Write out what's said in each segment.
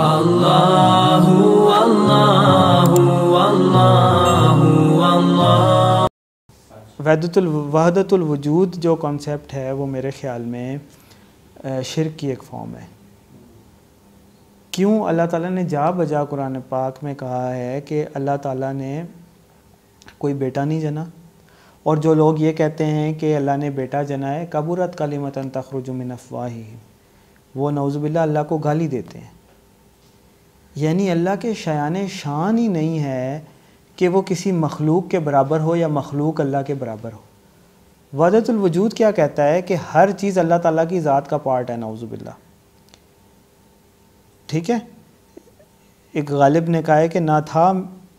Allahu वहदतुल वजूद जो concept है वो मेरे ख्याल में शिर की एक फॉर्म है क्यों अल्लाह ताला ने जा बजा कुरान पाक में कहा है कि अल्लाह ताला ने कोई बेटा नहीं जना और जो लोग ये कहते हैं कि अल्लाह ने बेटा जना है कबूरत काली मतन तखरुजुमिन अफवाही वो नौज़बिल्ला अल्लाह को गाली देते हैं यानी अल्लाह के शयान शान ही नहीं है कि वो किसी मखलूक के बराबर हो या मखलूक अल्लाह के बराबर हो वजूद क्या कहता है कि हर चीज़ अल्लाह ताला की ज़ात का पार्ट है नाउज़ुबिल्ला ठीक है एक गालिब ने कहा है कि ना था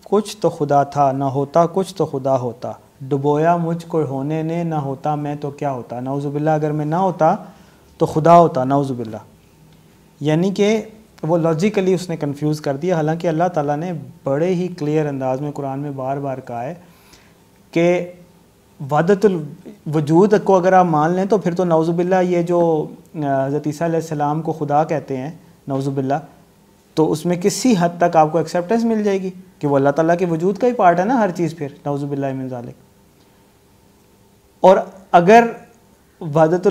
कुछ तो खुदा था ना होता कुछ तो खुदा होता डुबोया मुझ को होने ने ना होता मैं तो क्या होता नाउज़ुबिल्ला अगर मैं ना होता तो खुदा होता नाउज़ुबिल्ला यानी कि तो वो लॉजिकली उसने कंफ्यूज कर दिया हालांकि अल्लाह ताला ने बड़े ही क्लियर अंदाज में कुरान में बार बार कहा है कि वदतुल वजूद को अगर आप मान लें तो फिर तो नाउज़ुबिल्ला ये जो हज़रत को खुदा कहते हैं नौज़ुबिल्ला तो उसमें किसी हद तक आपको एक्सेप्टेंस मिल जाएगी कि वो अल्लाह ताला के वजूद का ही पार्ट है ना हर चीज़ फिर नाउज़ुबिल्ला मिनजालिक और अगर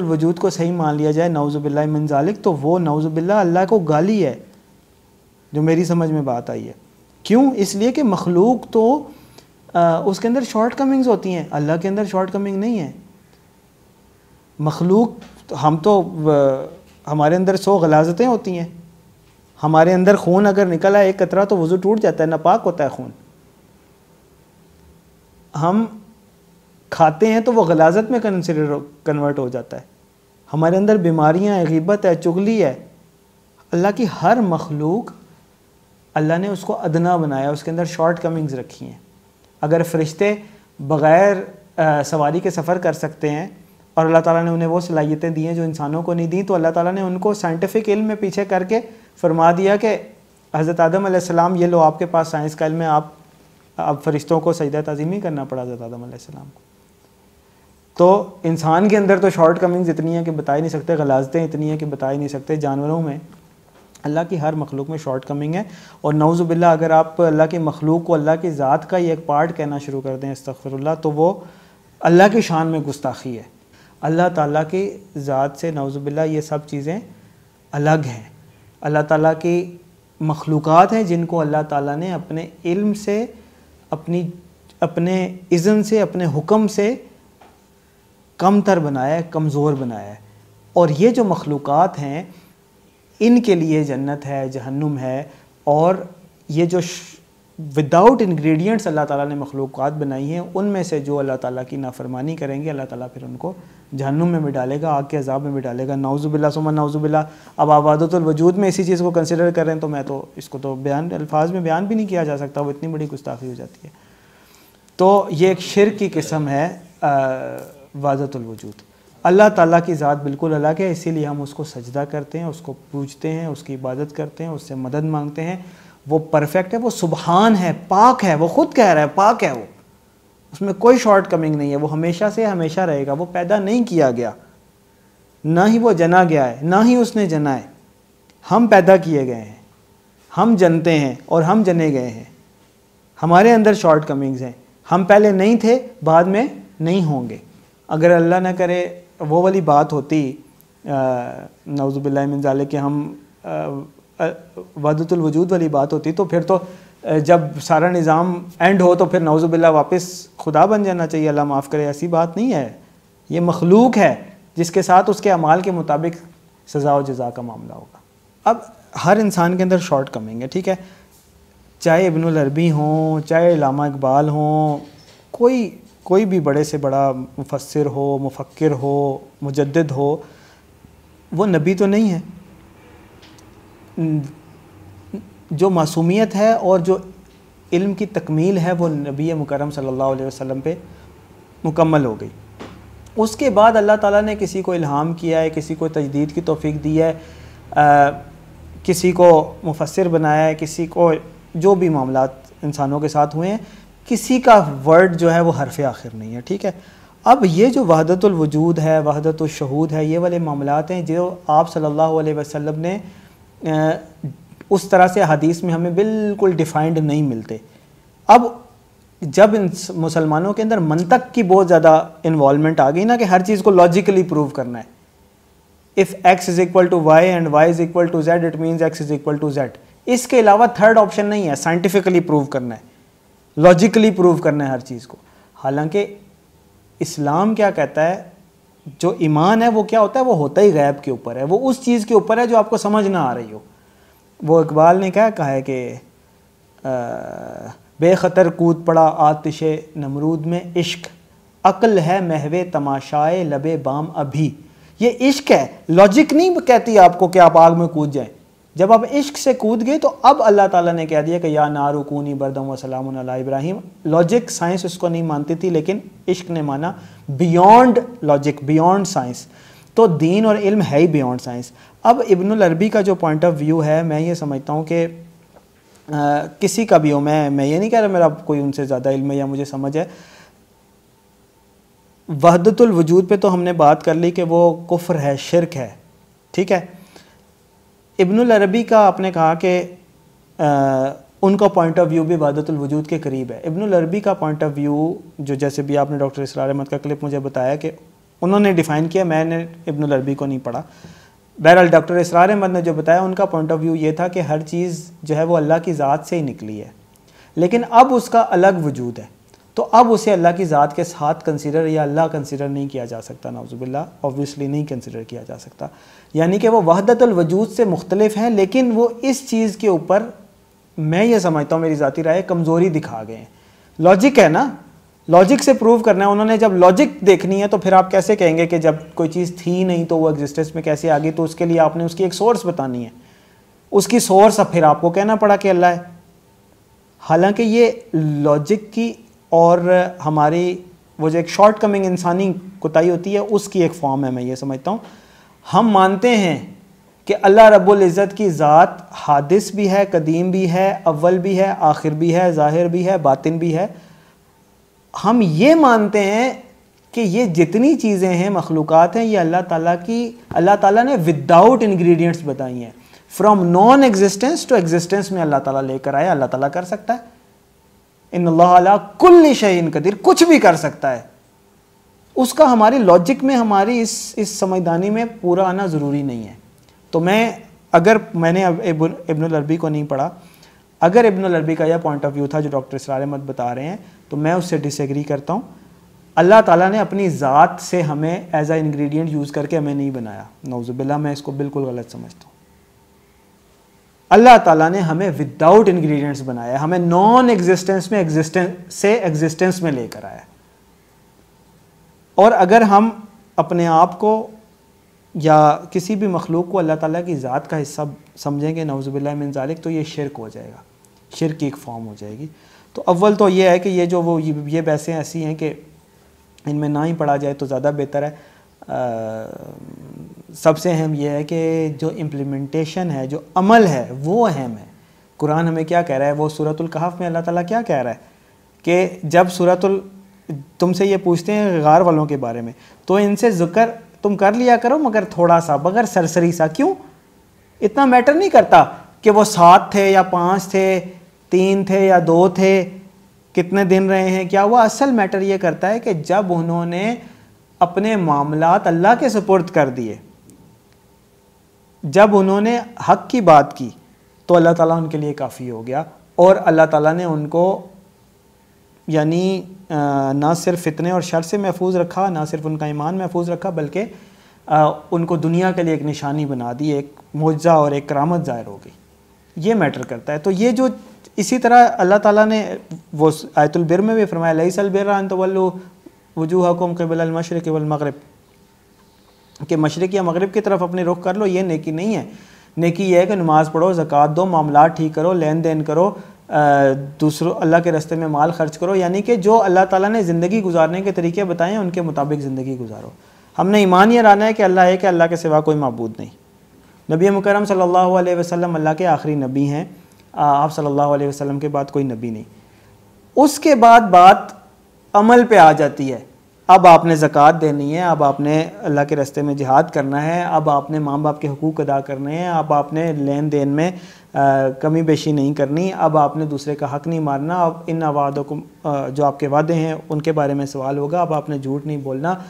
वजूद को सही मान लिया जाए नाउज़ुबिल्ला मिनजालिक तो वो नाउज़ुबिल्ला अल्लाह को गाली है जो मेरी समझ में बात आई है क्यों इसलिए कि मखलूक तो आ, उसके अंदर शॉर्ट कमिंग्स होती हैं अल्लाह के अंदर शॉर्ट कमिंग नहीं है मखलूक तो हम तो आ, हमारे अंदर सौ गलाजतें होती हैं हमारे अंदर खून अगर निकला एक कतरा तो वज़ू टूट जाता है नापाक होता है खून हम खाते हैं तो वो गलाजत में कंसिडर कन्वर्ट हो जाता है हमारे अंदर बीमारियां हैं गिब्बत है चुगली है अल्लाह की हर मखलूक अल्लाह ने उसको अदना बनाया उसके अंदर शॉर्ट कमिंग्स रखी हैं अगर फरिश्ते बग़ैर सवारी के सफ़र कर सकते हैं और अल्लाह ताला ने उन्हें वो सलाहियतें दी हैं जो इंसानों को नहीं दी तो अल्लाह ताला ने उनको साइंटिफिक इल्म में पीछे करके फरमा दिया कि हज़रत आदम आसमाम ये लो आपके पास साइंस का इल्म आप अब फरिश्तों को सजदा तज़ीम ही करना पड़ा हज़रत आदम आसमाम को तो इंसान के अंदर तो शॉर्ट कमिंग्स इतनी है कि बता ही नहीं सकते गलाजतें इतनी हैं कि बता ही नहीं सकते जानवरों में अल्लाह की हर मखलूक में शॉर्ट कमिंग है और नौज़ुबिल्ला अगर आप अल्लाह के मखलूक को अल्लाह की ज़ात का ही एक पार्ट कहना शुरू कर दें इस्तफ़रल्ला तो वो अल्लाह की शान में गुस्ताखी है अल्लाह ताला की ज़ात से नौज़ुबिल्ला ये सब चीज़ें अलग हैं अल्लाह ताला की मखलूक़ हैं जिनको अल्लाह ताला ने अपने इल्म से अपनी अपने इज़न से अपने हुक्म से कम तर बनाया है कमज़ोर बनाया है और ये जो मखलूक़ात हैं इनके लिए जन्नत है जहन्नुम है और ये जो विदाउट इन्ग्रीडियंट्स अल्लाह ताला ने मखलूक बनाई हैं उनमें से जो अल्लाह ताला की नाफरमानी करेंगे अल्लाह ताला फिर उनको जहन्नुम में भी डालेगा आग के अजाब में भी डालेगा नाउज़ुबिल्ला सुमा नाउज़ुबिल्ला अब आबादतुलवजूद में इसी चीज़ को कंसिडर करें तो मैं तो इसको तो बयान अल्फाज में बयान भी नहीं किया जा सकता वो इतनी बड़ी गुस्ताखी हो जाती है तो ये एक शिर की किस्म है वाजतुलवजूद अल्लाह ताला की ज़ात बिल्कुल अलग है इसीलिए हम उसको सजदा करते हैं उसको पूजते हैं उसकी इबादत करते हैं उससे मदद मांगते हैं वो परफेक्ट है वो सुबहान है पाक है वो खुद कह रहा है पाक है वो उसमें कोई शॉर्ट कमिंग नहीं है वो हमेशा से हमेशा रहेगा वो पैदा नहीं किया गया ना ही वो जना गया है ना ही उसने जना है हम पैदा किए गए हैं हम जनते हैं और हम जने गए हैं हमारे अंदर शॉर्ट कमिंग्स हैं हम पहले नहीं थे बाद में नहीं होंगे अगर अल्लाह ना करे वो वाली बात होती नवज़ुबिल्लाजाले कि हम वजूद वाली बात होती तो फिर तो जब सारा निज़ाम एंड हो तो फिर नवज़ुबिल्ला वापस खुदा बन जाना चाहिए अल्लाह माफ़ करे ऐसी बात नहीं है ये मखलूक है जिसके साथ उसके अमाल के मुताबिक सज़ा व जजा का मामला होगा अब हर इंसान के अंदर शॉर्ट कमिंग है ठीक है चाहे इबन अरबी हों चाहे लामा इकबाल हों कोई कोई भी बड़े से बड़ा मुफसर हो मुफक्र हो मुजद हो वो नबी तो नहीं है जो मासूमियत है और जो इल्म की तकमील है वो नबी मुकरम सल्लल्लाहु अलैहि वसल्लम पे मुकम्मल हो गई उसके बाद अल्लाह ताला ने किसी को इल्हाम किया है किसी को तजदीद की तोफ़ी दी है आ, किसी को मुफसर बनाया है किसी को जो भी मामला इंसानों के साथ हुए हैं किसी का वर्ड जो है वो हरफ आखिर नहीं है ठीक है अब ये जो वहदतुलवजूद है वहदतुलशहूद है ये वाले मामलात हैं जो आप सल्लल्लाहु अलैहि वसल्लम ने उस तरह से हदीस में हमें बिल्कुल डिफाइंड नहीं मिलते अब जब इन मुसलमानों के अंदर मनतक की बहुत ज़्यादा इन्वॉलमेंट आ गई ना कि हर चीज़ को लॉजिकली प्रूव करना है if X is equal to Y and Y is equal to Z it means X is equal to Z इसके अलावा थर्ड ऑप्शन नहीं है साइंटिफिकली प्रूव करना है लॉजिकली प्रूव करना है हर चीज़ को हालांकि इस्लाम क्या कहता है जो ईमान है वो क्या होता है वो होता ही गैब के ऊपर है वो उस चीज़ के ऊपर है जो आपको समझ ना आ रही हो वो इकबाल ने क्या कहा है कि बेखतर कूद पड़ा आतिश नमरूद में इश्क अक्ल है महवे तमाशाए लबे बाम अभी ये इश्क है लॉजिक नहीं कहती आपको कि आप आग में कूद जाएं जब आप इश्क से कूद गए तो अब अल्लाह ताला ने कह दिया कि या नारुकूनी बरदम वसलाम इब्राहिम लॉजिक साइंस उसको नहीं मानती थी लेकिन इश्क ने माना बियॉन्ड लॉजिक बियॉन्ड साइंस तो दीन और इल्म है ही बियॉन्ड साइंस अब इब्नुल अरबी का जो पॉइंट ऑफ व्यू है मैं ये समझता हूँ कि किसी का भी हो मैं मैं ये नहीं कह रहा मेरा कोई उनसे ज़्यादा इल्म है या मुझे समझ है वहदतुल वजूद पे तो हमने बात कर ली कि वो कुफ्र है शिरक है ठीक है इब्नुल अरबी का आपने कहा कि उनका पॉइंट ऑफ व्यू भी वजूद के करीब है इब्नुल अरबी का पॉइंट ऑफ व्यू जो जैसे भी आपने डॉक्टर इसरार अहमद का क्लिप मुझे बताया कि उन्होंने डिफ़ाइन किया मैंने इब्नुल अरबी को नहीं पढ़ा बहरहाल डॉक्टर इसरार अहमद ने जो बताया उनका पॉइंट ऑफ व्यू ये था कि हर चीज़ जो है वो अल्लाह की ज़ात से ही निकली है लेकिन अब उसका अलग वजूद है तो अब उसे अल्लाह की ज़ात के साथ कंसिडर या अल्लाह कंसिडर नहीं किया जा सकता नाउज़ुबिल्ला ऑब्वियसली नहीं कंसिडर किया जा सकता यानी कि वो वहदतलवजूद से मुख्तलिफ हैं लेकिन वो इस चीज़ के ऊपर मैं ये समझता हूँ मेरी ज़ाती राय कमज़ोरी दिखा गए हैं लॉजिक है ना लॉजिक से प्रूव करना है उन्होंने जब लॉजिक देखनी है तो फिर आप कैसे कहेंगे कि जब कोई चीज़ थी नहीं तो वो एग्जिस्टेंस में कैसे आ गई तो उसके लिए आपने उसकी एक सोर्स बतानी है उसकी सोर्स अब फिर आपको कहना पड़ा कि अल्लाह है हालांकि ये लॉजिक की और हमारी वो जो एक शॉर्ट कमिंग इंसानी कोताही होती है उसकी एक फॉर्म है मैं ये समझता हूँ हम मानते हैं कि अल्लाह इज़्ज़त की ज़ात हादिस भी है कदीम भी है अव्वल भी है आखिर भी है ज़ाहिर भी है बातिन भी है हम ये मानते हैं कि ये जितनी चीज़ें हैं मखलूक़ात हैं ये अल्लाह ताला की अल्लाह ताला ने विदाउट इंग्रेडिएंट्स बताई हैं from non existence to existence में अल्लाह ताला लेकर आया अल्लाह ताला कर सकता है इन ला कुल्ली शहीन कदीर कुछ भी कर सकता है उसका हमारी लॉजिक में हमारी इस इस समझदानी में पूरा आना ज़रूरी नहीं है तो मैं अगर मैंने अब इब्न अरबी को नहीं पढ़ा अगर इबन अरबी का यह पॉइंट ऑफ व्यू था जो डॉक्टर इसरार अहमद बता रहे हैं तो मैं उससे डिसएग्री करता हूँ अल्लाह ताला ने अपनी ज़ात से हमें एज आ इंग्रेडिएंट यूज़ करके हमें नहीं बनाया नौजुबिल्ला मैं इसको बिल्कुल गलत समझता हूँ अल्लाह ताला ने हमें विदाउट इंग्रेडिएंट्स बनाया हमें नॉन एग्जिस्टेंस में एग्जिस्टेंस से एग्जिस्टेंस में लेकर आया और अगर हम अपने आप को या किसी भी मखलूक को अल्लाह ताला की ज़ात का हिस्सा समझेंगे नवज़बिल्ला तो ये शिरक हो जाएगा शिरक की एक फॉर्म हो जाएगी तो अव्वल तो ये है कि ये जो वो ये बहसें ऐसी हैं कि इनमें ना ही पढ़ा जाए तो ज़्यादा बेहतर है आ, सबसे अहम यह है कि जो इम्प्लीमेंटेशन है जो अमल है वो अहम है कुरान हमें क्या कह रहा है वो सूरतुल में अल्लाह ताला क्या कह रहा है कि जब सूरतुल तुमसे ये पूछते हैं गार वालों के बारे में तो इनसे जिक्र तुम कर लिया करो मगर थोड़ा सा मगर सरसरी सा क्यों इतना मैटर नहीं करता कि वो सात थे या पाँच थे तीन थे या दो थे कितने दिन रहे हैं क्या हुआ असल मैटर ये करता है कि जब उन्होंने अपने मामलात अल्लाह के सुपुर्द कर दिए जब उन्होंने हक की बात की तो अल्लाह ताला उनके लिए काफ़ी हो गया और अल्लाह ताला ने उनको यानी ना सिर्फ फितने और शर से महफूज रखा ना सिर्फ उनका ईमान महफूज रखा बल्कि उनको दुनिया के लिए एक निशानी बना दी एक मुआजा और एक करामत ज़ाहिर हो गई ये मैटर करता है तो ये जो इसी तरह अल्लाह ताला ने वो बिर में भी फरमाया लई सलबिर तो वजूह कम कबल मशरक़ वल मगरब कि मशरक़ या मगरब की तरफ अपने रुख कर लो ये नेकी नहीं है नेकी यह है कि नमाज़ पढ़ो ज़क़़त दो मामला ठीक करो लेन देन करो दूसरों अल्लाह के रस्ते में माल खर्च करो यानी कि जो अल्लाह ताला ने ज़िंदगी गुजारने के तरीके बताए हैं उनके मुताबिक ज़िंदगी गुजारो हमने ईमान ये राना है कि अल्लाह है कि अल्लाह के सिवा कोई मबूद नहीं नबी मुकरम सल्लल्लाहु अलैहि वसल्लम अल्लाह के आखिरी नबी हैं आप सल्लल्लाहु अलैहि वसल्लम के बाद कोई नबी नहीं उसके बाद बात अमल पर आ जाती है अब आपने ज़क़़त देनी है अब आपने अल्लाह के रस्ते में जिहाद करना है अब आपने माँ बाप के हकूक़ अदा करने हैं अब आपने लेन देन में आ, कमी बेशी नहीं करनी अब आपने दूसरे का हक़ नहीं मारना अब इन वादों को जो आपके वादे हैं उनके बारे में सवाल होगा अब आपने झूठ नहीं बोलना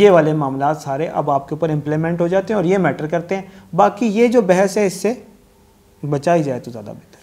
ये वाले मामला सारे अब आपके ऊपर इम्प्लीमेंट हो जाते हैं और ये मैटर करते हैं बाकी ये जो बहस है इससे बचाई जाए तो ज़्यादा बेहतर